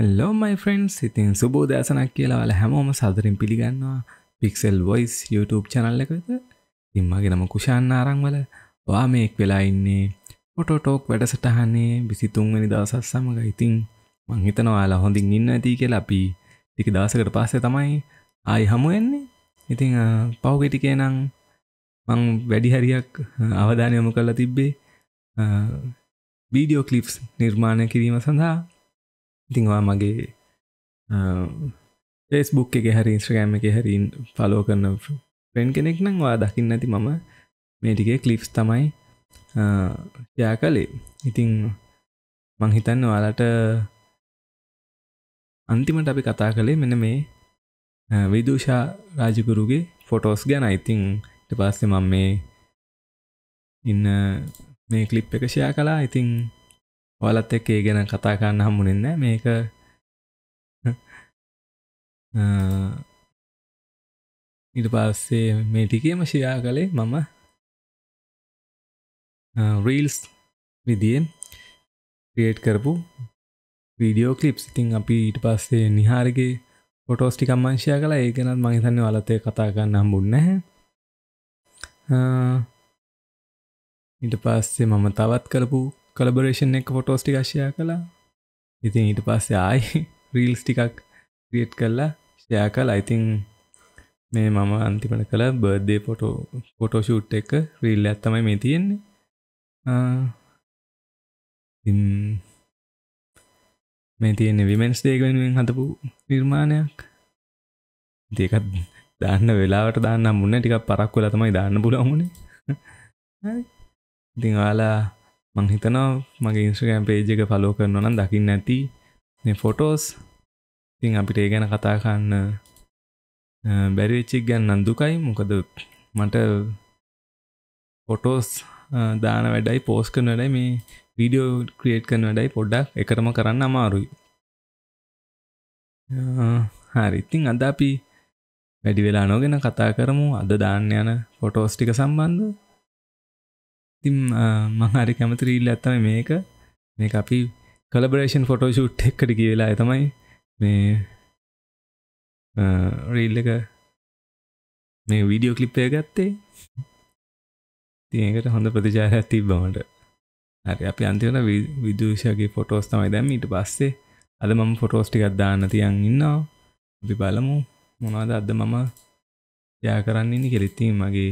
ලොමයි friend සිතින් සුබෝදෑසනක් කියලාවල හැමෝම සදරින් පිළිගන්නවා පික්සෙල් වොයිස් YouTube චනල්ල එක වෙත ඉම්මගේ නම කුෂාන් ආරංවල වා මේෙක් වෙලා ඉන්නේ පොටෝටෝක් වැඩසටහනේ විසිතුන්වැනි දවසත් සමඟ ඉතින් මංහිතනවාලා හොඳින් ඉන්න ඇති කියලා අපි ටික දවසකට පාසේ තමයි ආයි හමුවෙන්නේ ඉතිං පව්ගෙටිකේ නං මං වැඩිහරියක් අවධානයොමු කරලා තිබ්බේ වීඩියෝ කලිප්ස් නිර්මාණය කිරීම සඳහා ඉතිංවා මගේ ෆෙස්බුක් එක හරි ඉස්්‍රගෑම එක හැරීන් පලෝ කරන ප්‍රෙන් කෙනෙක් නම් වා දකින්න ඇති මම මේටිකේ කලිප්ස් තමයි යා කලේ ඉතිං මංහිතන්න වාලට අන්තිමට අපි කතා කළේ මෙන මේ විදූෂා රාජකුරුගේ ෆොටෝස් ගැන ඉතිංට පස්සේ මං මේ ඉන්න මේ කලිප් එක ෂයා කලා ඉතිං ඔලත් එක් ඒ ගැන කතා කරන්න හම්මුණෙන්න මේක ඉට පස්සේ මේ ටිකේම ශයා කළේ මම රීල්ස් විදියෙන් ක්‍රියේට් කරපු වීඩියෝ කලිප් ඉතින් අපි ඊට පස්සේ නිහාරගේ පොටෝස් ටිකම්මංශය කලා ඒකනත් මහිතන්න වලතය කතාගන්න හම්බුන්න ඉට පස්සේ මම තවත් කරපු කලබරේෂන් එක ෆොටෝස්ටි ශයා කලා ඉතින් ඊට පස්සේ ආයි රීල්ස් ටිකක් ක්‍රියට් කරලා ෂයා කලා ඉතින් මේ මම අන්තිමට කළ බර්ධය පොටෝ පොටෝෂූට් එක රීල් ඇත්තමයි මේ තියෙන්නේ මේ තියෙන්නේ විමෙන්ස් දේක වෙනුවෙන් හතපු නිර්මාණයක් දෙකත් දාන්න වෙලාවට දාන්න මුන්න ටිකක් පරක්වෙලා තමයි දාන්න පුලමුණේ ඉතිං ඔයාලා මංහිතනවා මගේ ඉන්ස්්‍රගෑම් පේජ එක පලෝ කරනවන දකින්න ඇති ෆොටෝස් තින් අපිට ඒ ගැන කතාකන්න බැරිවෙච්චික් ගැන්න අන්දුකයි මොකද මට පොටෝස් දාන වැඩයි පෝස් කරන වැඩයි මේ වීඩියෝ ක්‍රියේට් කරන වැඩයි පොඩ්ඩක් එකටම කරන්න අමාරුයි හරි ඉතිං අද අපි වැඩි වෙලා නොගෙන කතා කරමු අද දාන්න යන ෆොටෝස්ටික සම්බන්ධ තිම් මහරි කැමතිරීල්ල ඇත්තම මේක මේ අපි කලබරේෂන් ෆොටෝෂුට් එක්කට කියලා තමයි මේ රීල් එක මේ වීඩියෝ කලිප්පය ගත්තේ තියකට හොඳ ප්‍රතිචාර ඇති බවට හරි අපි අන්තිවන විදූෂගේ ෆොටෝස් තමයි දැම් ඊට පස්සේ අද මම ෆොටෝස්ටිකක් දාන්න තියන් ඉන්නවා අපි බලමු මොනවද අද මම යා කරන්නේනි කෙලිත්තිී මගේ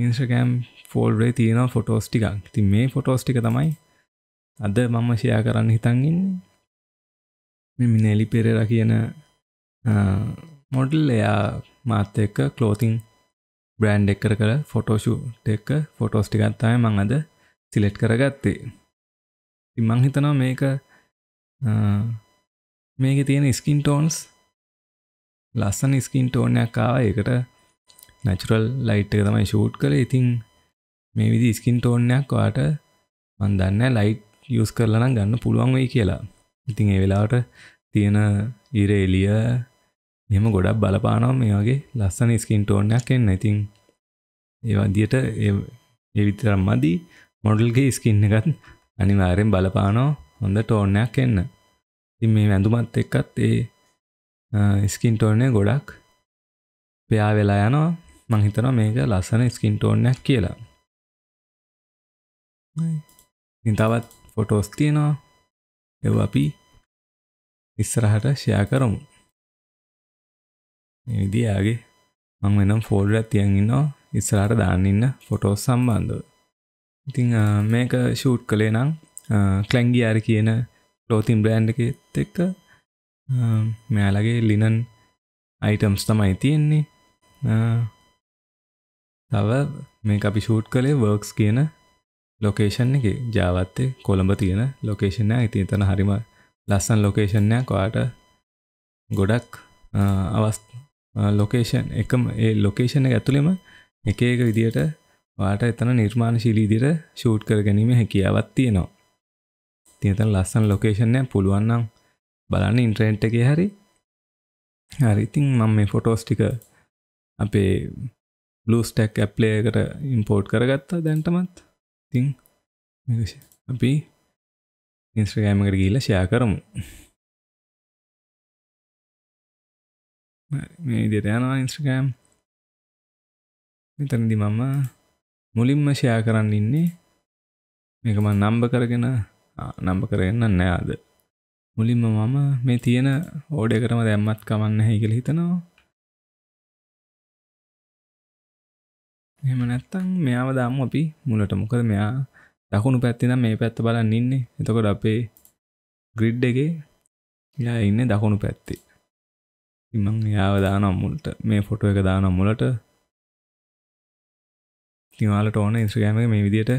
ඉන්ස්ටකෑම් ෆෝල්ඩේ තියෙන ෆොටෝස් ටිකක් ති මේ ෆොටෝස් ටික තමයි අද මම ෂයා කරන්න හිතන්ගන්නේ මෙ මිනෙලි පෙරර කියන මොඩල් එයා මාත එක්ක කලෝතින් බ්‍රන්් එක් කර කර ෆොටෝෂු එක්ක ෆොටෝස් ටිගත්තය මං අද සිලෙට් කරගත්තේ ඉමං හිතනවා මේක මේක තියෙන ස්කින් ටෝන්ස් ලස්සන ස්කින් ටෝනයක් කාව එකට නැචුරල් ලයිට් එක තමයි ෂූට් කළ ඉතින් මේ විදි ස්කින් ටෝන්නයක් වාට මන් දන්න ලයිට් යස් කරලන ගන්න පුළුවන් වෙයි කියලා ඉතින් ඒ වෙලාවට තියෙන ඉර එලිය එම ගොඩක් බලපානම් මේ වගේ ලස්සන ස්කින් ටෝන්නයක් එන්න ඉතින් ඒවාදියට එවිතර මදි මොඩල්ගේ ස්කින්න එකත් අනිවාරෙන් බලපානෝ හොඳ ටෝන්නයක් එන්න ඉතින් මේ වැඳුමත් එක්කත් ඒ ස්කින් ටෝනය ගොඩක් පයා වෙලා යනවා මංහිතන මේක ලස්සන ස්කින් ටෝන්නයක් කියලා ඉතාවත් ෆොටෝස් තියෙනවා එව අපි ඉස්සරහට ෂයා කරමු විදියාගේ මං වෙනම් ෆෝල්ඩ තියන්ගන්නවා ඉස්සරහට දාන්නඉන්න ෆොටෝස් සම්බන්ධව ඉතිං මේක ෂූට් කළේ නම් කලැංගියාර කියන ලෝතින් බ්‍රෑන්් එකත් එක්ක මෙයාලගේ ලිනන් අයිටම්ස් තමයි තියෙන්නේ තව මේ අපි ෂූට් කළේ වර්ක්ස් කියන ලොකේෂන් එක ජාවත්තේ කොළඹ තියෙන ලොකේෂනය ඉතින් තන හරිම ලස්සන් ලොකේෂණයක් ඔයාට ගොඩක් අවස් ලොකේෂන් එකම ඒ ලොකේෂණ එක ඇතුළෙම එක එක විදියට වාට එතන නිර්මාණශීලීදිර ෂූට් කර ගැනීම හැකියාවත් තියෙනවා තියතන ලස්සන් ලොකේෂණය පුළුවන්නම් බලන්න ඉන්ට්‍රෙන්ට් එක හරි හරිඉතින් මම මේ ෆොටෝස් ටික අපේ බ්ලස්ටක් ඇප්ලේකට ඉම්පෝට් කරගත්තා දැන්ටමත් තිං අපි ඉන්ස්්‍රගෑමකට ගිල ෂයා කරමු මේ දෙතයනවා ඉන්ස්්‍රගෑම් මෙතනදි මම මුලින්ම ෂයා කරන්න ඉන්නේ මේකම නම්බ කරගෙන නම්බ කරගන්න නෑද මුලින්ම මම මේ තියෙන ඕඩ කරම දැම්මත් කමන්න හැකිල හිතනවා එම නැත්තං මෙයාව දාම අපි මුලට මොකද මෙයා දකුණු පැත්තිනම් මේ පැත්ත බලන්න ඉන්නේ එතකොට අපේ ග්‍රිඩ් එකේ යා ඉන්න දකුණු පැත්තේ ඉමං යාව දානම් මුලට මේ ෆොටෝ එක දානම් මුලට තිවාලට ඕන ඉස්ගෑම මේ විදියට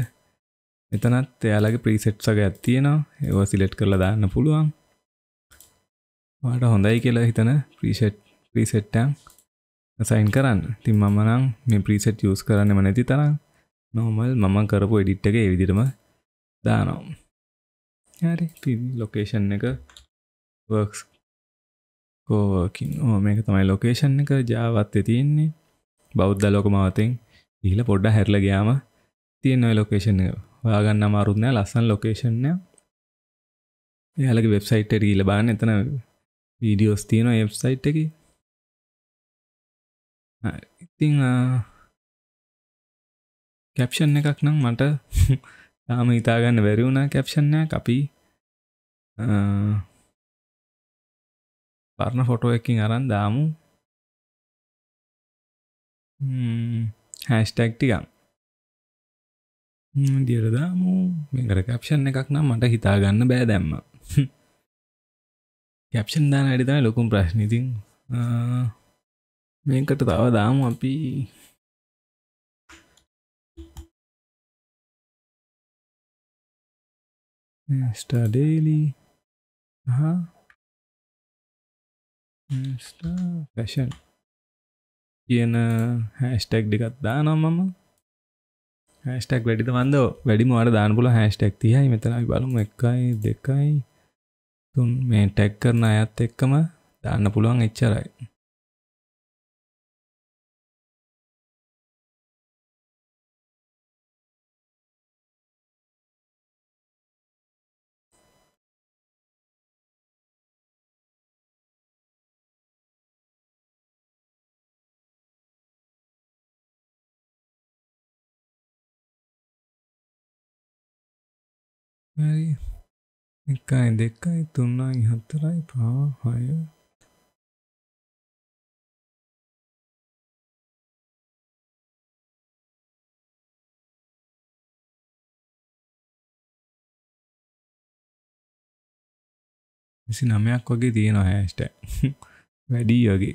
එතනත් එයාලගේ ප්‍රීසෙට් සග ඇත්තියෙනවා ඒව සිලෙට් කරලා දාන්න පුළුවන් වාට හොඳයි කියලා හිතන ප්‍රීෂෙට් ප්‍රීසෙට්ටන් සයින් කරන්න තින් මනං මේ ප්‍රීසට් යස් කරන්න මනැති තරම් නොමල් මම කරපු එඩිට් එක විදිරම දානම් හරි ති ලොකේෂන් එක වර්ක්ස් කෝකින් ඕ මේක තමයි ලොකේෂන් එක ජාවත්්‍ය තියෙන්නේ බෞද්ධ ලොකමාවතෙන් ඉහල පොඩ්ඩ හැරල ගයාම තියෙන්නයි ලොකේෂන් වාගන්න මාරුත්නෑ ලස්සන් ලොකේෂන්ය එයාලගේ වෙබ්සයිට් එට ගීල බාන්න එතන වීඩියෝස් තියෙන වෙබ්සයිට් එක ඉතිං කැප්ෂන් එකක් නම් මට තාම හිතාගන්න බැරි වුණා කැප්ෂන්නෑ අපි පරණ ෆොටෝ එකින් අරන් දාමු හැස්ටැක් ටිකම් දිරදාමු මේකර කැප්ෂන් එකක් නම් මට හිතාගන්න බෑ දැම්ම කැප්ෂන් දාන අඩිතයි ලොකුම් ප්‍රශ්නිතින් මේකට තව දාම අපි ස්ටඩේලි ෆැෂන් කියන හැස්ටෙක් ඩිකත් දානම් මම හැස්ටක් වැඩිත වන්ද වැඩි මවාට දානපුල හැස්ටෙක් තියයි මෙතනයි බලමු එකයි දෙකයි තුන් මේ ටැක් කරන අයත් එක්කම දාන්න පුළුවන් එච්චරයි හරි එකයි දෙකයි තුන්නයි හතරයි පාහය විසි නමයක් වගේ තියෙන හැස්ට වැඩී වගේ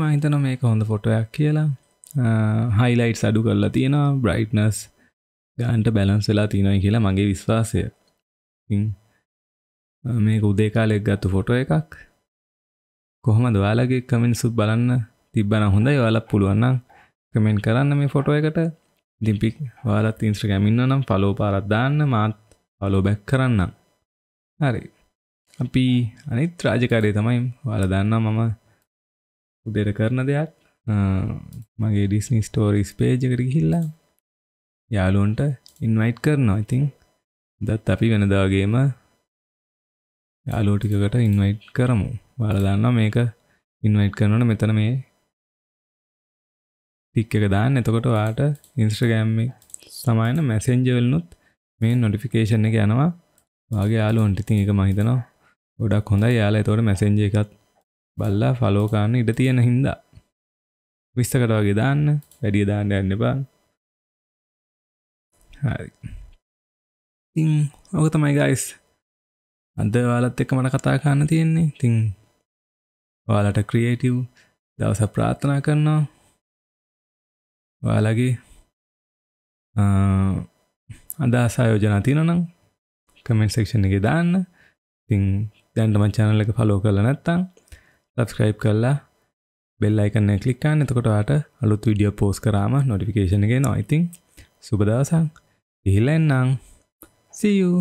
මහිතන මේක හොඳ ෆොටයක් කියලා හයිලයිට් සඩු කරලා තියෙන බ්‍රයිට්නස් ගාන්ට බැලන්ස් වෙලා තියෙනයි කියලා මගේ විශ්වාසය මේ උදේකාලෙක් ගත්තු ෆොට එකක් කොහොම දවාලගේ කමෙන් සුත් බලන්න තිබ්බන හොඳයි යාලක් පුළුවන්න කමෙන්ට් කරන්න මේ ෆොටෝ එකට දිම්පික් වාලත් ඉන්ස්ට්‍ර ගැමින්න නම් පලෝ පාරත්දාන්න මාත් පලෝ බැක් කරන්න හරි අපි අනිත් රාජකාරය තමයි වාලදන්න මම උදෙර කරන දෙයක් මගේ ඩිස්නි ස්ටෝරිස් පේජකට හිල්ලා යාලුවන්ට ඉන්වයිට් කරනවා ඉතිං දත් අපි වෙනදාගේම යාලෝටිකකට ඉන්වයිට් කරමු බලදන්න මේක ඉන්වයිට් කරනට මෙතන මේ තික් එක දාන්න එතකොට වාට ඉන්ස්ට්‍රගෑම්ම සමායන මැසෙන්ජවලනුත් මේ නොටිෆිකේෂන් එක යනවා වගේ යාලුවන්ට ඉතින් එක මහිතනවා ගොඩක් හොඳ යාලා තවට මැසෙන්ජ එකත් බල්ලා ෆලෝකාන්න ඉඩ තියෙන හින්දා විස්සකට වගේ දාන්න වැඩිය දාන්න යන්න බා හරි ඉතින් ඔක තමයි ගයිස් අද වාලත් එක්ක මට කතා කරන්න තියෙන්නේ ඉතින් ඔයාලට ක්‍රියේටව් දවස ප්‍රාථනා කරනවා ඔයාලගේ අදාසා යෝජනා තියනනම් කමෙන්ට් සෙක්ෂණ එක දාන්න තින් දැන්ට මංචානල එක පලෝ කරල නැත්තං සබස්ක්‍රයිබ් කරලා බෙල්ලයිකන්න කලික්කාන්න එතකොටට අලුත් විඩිය පෝස් කරාම නොටිකේෂනගේ නොයිතිං සුබදවසං ඉහිලෙන්න්නම් සියූ